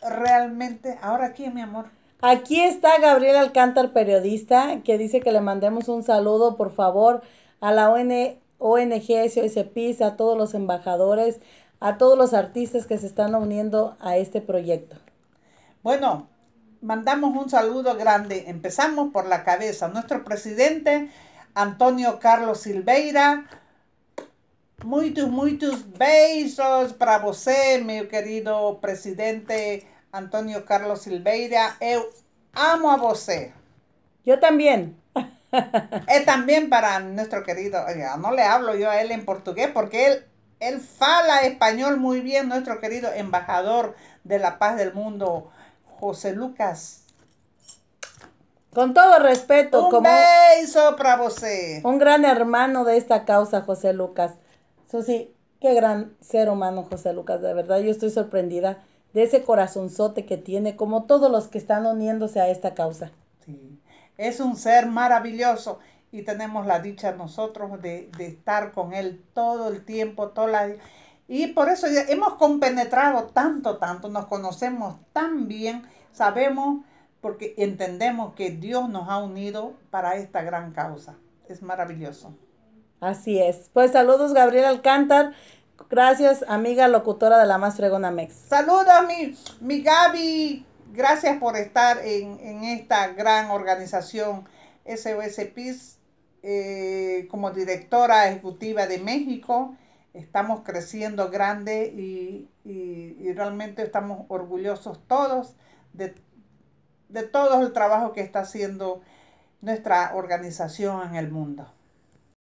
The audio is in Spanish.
realmente, ahora aquí, mi amor. Aquí está Gabriel Alcántar, periodista, que dice que le mandemos un saludo, por favor, a la ON, ONG PIS, a todos los embajadores, a todos los artistas que se están uniendo a este proyecto. Bueno, mandamos un saludo grande. Empezamos por la cabeza. Nuestro presidente, Antonio Carlos Silveira, muy tus besos para você, mi querido presidente Antonio Carlos Silveira. Eu amo a você. Yo también. es también para nuestro querido, no le hablo yo a él en portugués porque él, él fala español muy bien, nuestro querido embajador de la paz del mundo, José Lucas. Con todo respeto, un como beso para usted. Un gran hermano de esta causa, José Lucas. Susi, qué gran ser humano José Lucas, de verdad, yo estoy sorprendida de ese corazonzote que tiene, como todos los que están uniéndose a esta causa. Sí, es un ser maravilloso y tenemos la dicha nosotros de, estar con él todo el tiempo, toda Y por eso hemos compenetrado tanto, tanto, nos conocemos tan bien, sabemos, porque entendemos que Dios nos ha unido para esta gran causa. Es maravilloso. Así es. Pues saludos, Gabriel Alcántar. Gracias, amiga locutora de la más fregona Mex. Saludos, mi, mi Gaby. Gracias por estar en, esta gran organización SOS PIS eh, como directora ejecutiva de México. Estamos creciendo grande y, realmente estamos orgullosos todos de todo el trabajo que está haciendo nuestra organización en el mundo.